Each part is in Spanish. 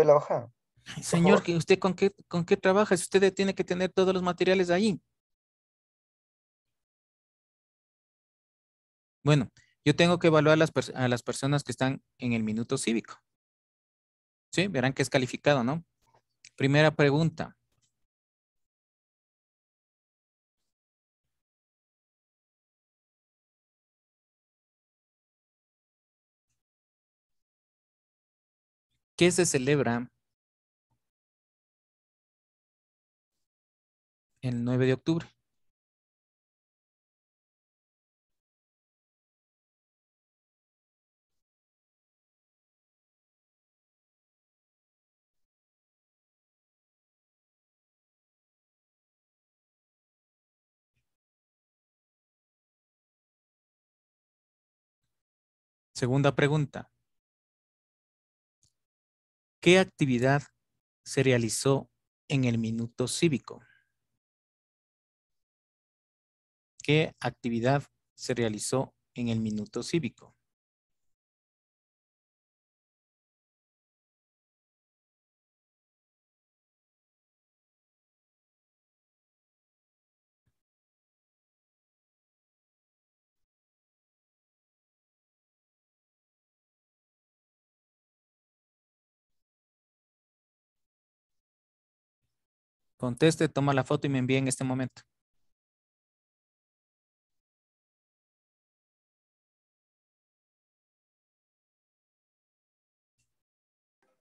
la hoja. Señor, que ¿usted con qué, con qué trabaja? Si usted tiene que tener todos los materiales ahí. Bueno, yo tengo que evaluar a las personas que están en el minuto cívico. Sí, verán que es calificado, ¿no? Primera pregunta. ¿Qué se celebra el 9 de octubre? Segunda pregunta. ¿Qué actividad se realizó en el minuto cívico? ¿Qué actividad se realizó en el minuto cívico? Conteste, toma la foto y me envíe en este momento.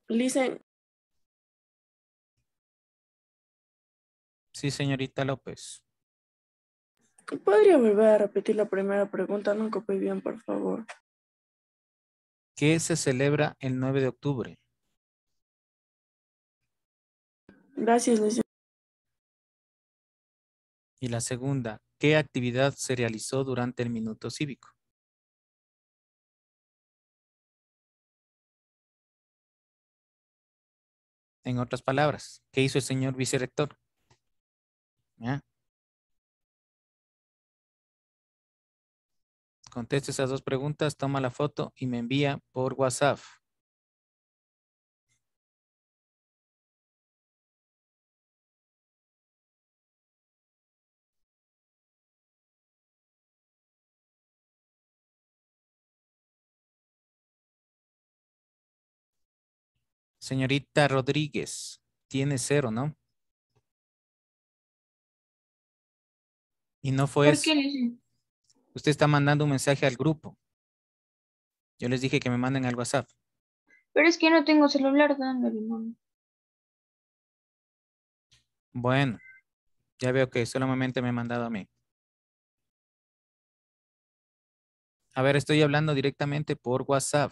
Listen. Sí, señorita López. ¿Podría volver a repetir la primera pregunta? nunca copié bien, por favor. ¿Qué se celebra el 9 de octubre? Gracias, Luis. Y la segunda, ¿qué actividad se realizó durante el minuto cívico? En otras palabras, ¿qué hizo el señor vicerector? ¿Ya? Conteste esas dos preguntas, toma la foto y me envía por WhatsApp. Señorita Rodríguez, tiene cero, ¿no? Y no fue ¿Por Usted está mandando un mensaje al grupo. Yo les dije que me manden al WhatsApp. Pero es que no tengo celular dándole, Bueno, ya veo que solamente me ha mandado a mí. A ver, estoy hablando directamente por WhatsApp.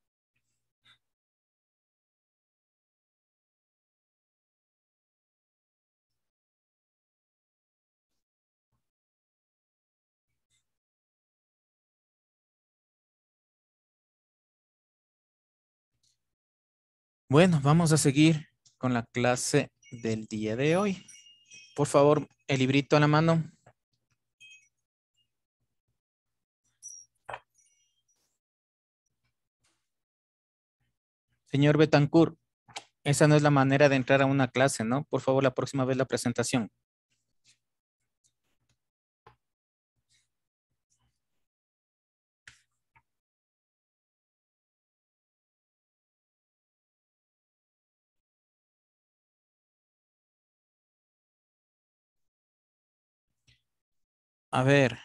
Bueno, vamos a seguir con la clase del día de hoy. Por favor, el librito a la mano. Señor Betancourt, esa no es la manera de entrar a una clase, ¿no? Por favor, la próxima vez la presentación. A ver,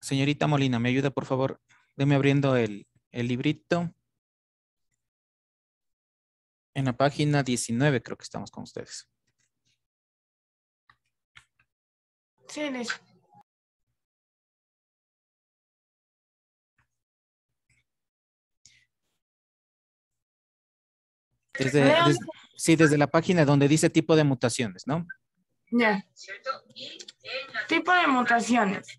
señorita Molina, ¿me ayuda por favor? Deme abriendo el, el librito. En la página 19 creo que estamos con ustedes. Sí, Desde, sí, desde la página donde dice tipo de mutaciones, ¿no? Ya. Tipo de mutaciones.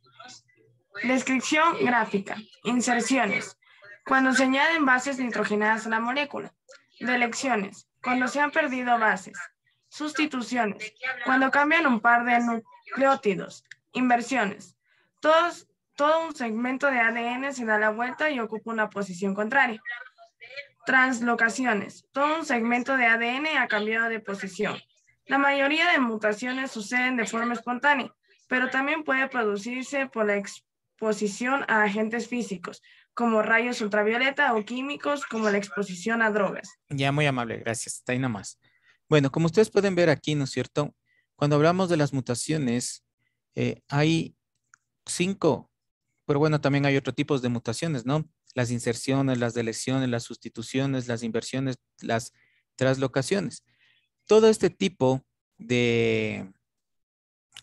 Descripción gráfica. Inserciones. Cuando se añaden bases nitrogenadas a la molécula. Delecciones. Cuando se han perdido bases. Sustituciones. Cuando cambian un par de nucleótidos. Inversiones. todo un segmento de ADN se da la vuelta y ocupa una posición contraria. Translocaciones. Todo un segmento de ADN ha cambiado de posición la mayoría de mutaciones suceden de forma espontánea, pero también puede producirse por la exposición a agentes físicos, como rayos ultravioleta o químicos, como la exposición a drogas. Ya, muy amable, gracias. Está ahí nomás. Bueno, como ustedes pueden ver aquí, ¿no es cierto? Cuando hablamos de las mutaciones, eh, hay cinco, pero bueno, también hay otros tipo de mutaciones, ¿no? Las inserciones, las deleciones, las sustituciones, las inversiones, las traslocaciones todo este tipo de,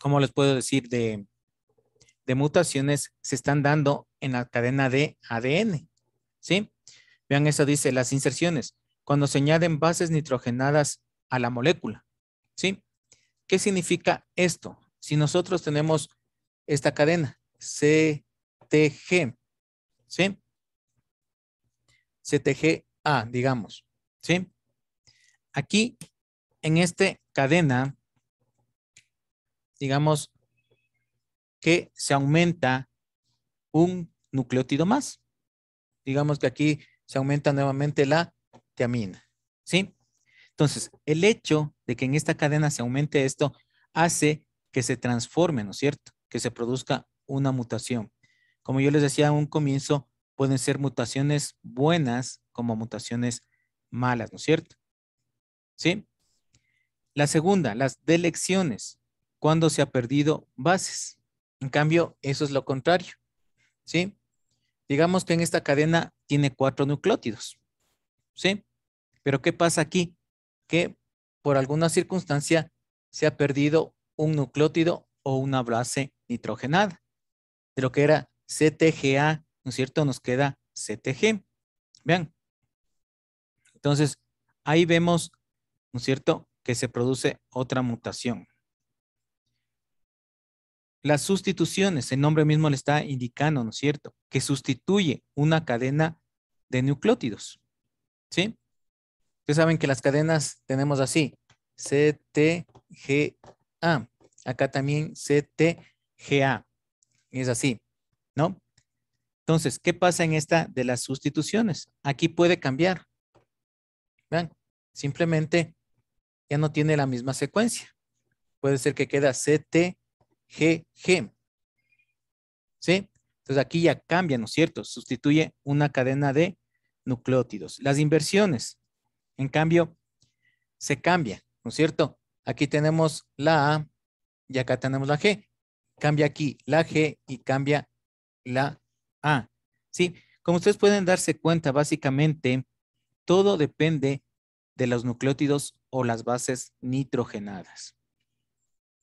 ¿cómo les puedo decir? De, mutaciones se están dando en la cadena de ADN. ¿Sí? Vean, eso dice las inserciones. Cuando se añaden bases nitrogenadas a la molécula. ¿Sí? ¿Qué significa esto? Si nosotros tenemos esta cadena, CTG, ¿sí? CTGA, digamos, ¿sí? Aquí en esta cadena, digamos que se aumenta un nucleótido más. Digamos que aquí se aumenta nuevamente la tiamina, ¿sí? Entonces, el hecho de que en esta cadena se aumente esto hace que se transforme, ¿no es cierto? Que se produzca una mutación. Como yo les decía a un comienzo, pueden ser mutaciones buenas como mutaciones malas, ¿no es cierto? ¿Sí? La segunda, las delecciones, cuando se ha perdido bases. En cambio, eso es lo contrario. ¿Sí? Digamos que en esta cadena tiene cuatro nucleótidos. ¿Sí? Pero ¿qué pasa aquí? Que por alguna circunstancia se ha perdido un nucleótido o una base nitrogenada. De lo que era CTGA, ¿no es cierto? Nos queda CTG. Vean. Entonces, ahí vemos, ¿no es cierto? que se produce otra mutación. Las sustituciones, el nombre mismo le está indicando, ¿no es cierto? Que sustituye una cadena de nucleótidos. ¿Sí? Ustedes saben que las cadenas tenemos así, CTGA. Acá también CTGA. Es así, ¿no? Entonces, ¿qué pasa en esta de las sustituciones? Aquí puede cambiar. Vean, simplemente ya no tiene la misma secuencia. Puede ser que queda G ¿Sí? Entonces aquí ya cambia, ¿no es cierto? Sustituye una cadena de nucleótidos. Las inversiones, en cambio, se cambia, ¿no es cierto? Aquí tenemos la A y acá tenemos la G. Cambia aquí la G y cambia la A. ¿Sí? Como ustedes pueden darse cuenta, básicamente todo depende de los nucleótidos o las bases nitrogenadas.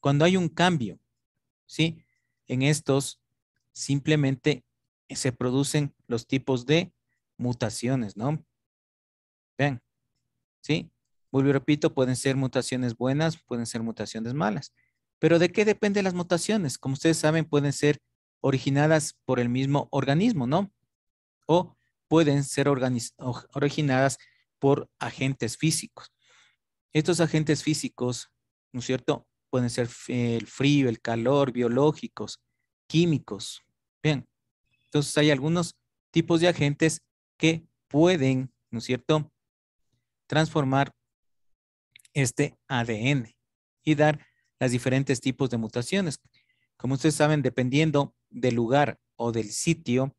Cuando hay un cambio, ¿sí? En estos simplemente se producen los tipos de mutaciones, ¿no? Vean, ¿sí? Vuelvo y repito, pueden ser mutaciones buenas, pueden ser mutaciones malas. Pero ¿de qué dependen las mutaciones? Como ustedes saben, pueden ser originadas por el mismo organismo, ¿no? O pueden ser originadas por agentes físicos. Estos agentes físicos, ¿no es cierto? Pueden ser eh, el frío, el calor, biológicos, químicos. Bien, entonces hay algunos tipos de agentes que pueden, ¿no es cierto?, transformar este ADN y dar los diferentes tipos de mutaciones. Como ustedes saben, dependiendo del lugar o del sitio,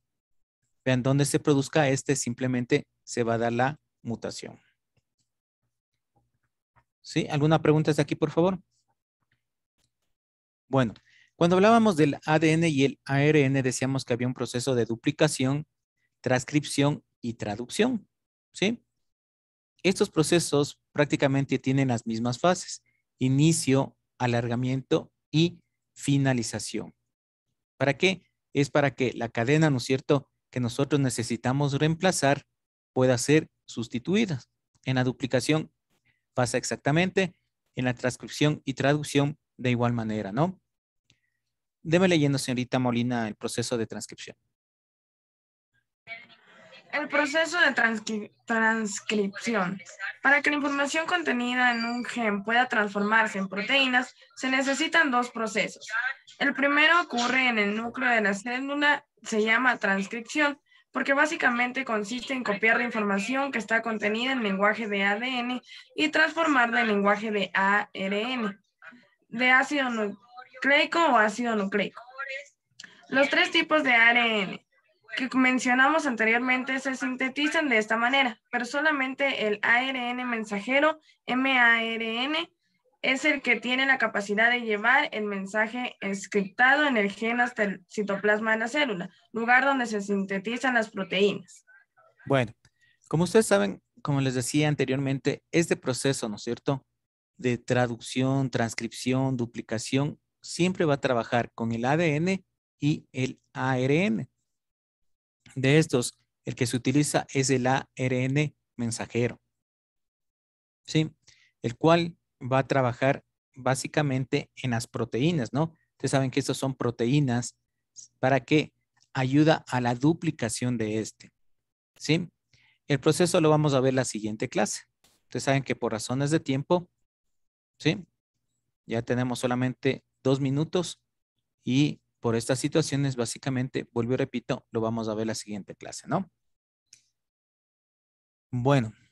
vean dónde se produzca este, simplemente se va a dar la mutación. ¿Sí? ¿Alguna pregunta desde aquí, por favor? Bueno, cuando hablábamos del ADN y el ARN, decíamos que había un proceso de duplicación, transcripción y traducción, ¿sí? Estos procesos prácticamente tienen las mismas fases, inicio, alargamiento y finalización. ¿Para qué? Es para que la cadena, ¿no es cierto?, que nosotros necesitamos reemplazar pueda ser sustituida. En la duplicación pasa exactamente en la transcripción y traducción de igual manera, ¿no? Deme leyendo, señorita Molina, el proceso de transcripción. El proceso de transcripción. Para que la información contenida en un gen pueda transformarse en proteínas, se necesitan dos procesos. El primero ocurre en el núcleo de la célula, se llama transcripción, porque básicamente consiste en copiar la información que está contenida en lenguaje de ADN y transformarla en lenguaje de ARN, de ácido nucleico o ácido nucleico. Los tres tipos de ARN que mencionamos anteriormente se sintetizan de esta manera, pero solamente el ARN mensajero, MARN, es el que tiene la capacidad de llevar el mensaje escriptado en el gen hasta el citoplasma de la célula, lugar donde se sintetizan las proteínas. Bueno, como ustedes saben, como les decía anteriormente, este proceso, ¿no es cierto?, de traducción, transcripción, duplicación, siempre va a trabajar con el ADN y el ARN. De estos, el que se utiliza es el ARN mensajero, ¿sí? El cual va a trabajar básicamente en las proteínas, ¿no? Ustedes saben que estas son proteínas. ¿Para que Ayuda a la duplicación de este. ¿Sí? El proceso lo vamos a ver la siguiente clase. Ustedes saben que por razones de tiempo, ¿sí? Ya tenemos solamente dos minutos y por estas situaciones, básicamente, vuelvo y repito, lo vamos a ver la siguiente clase, ¿no? Bueno.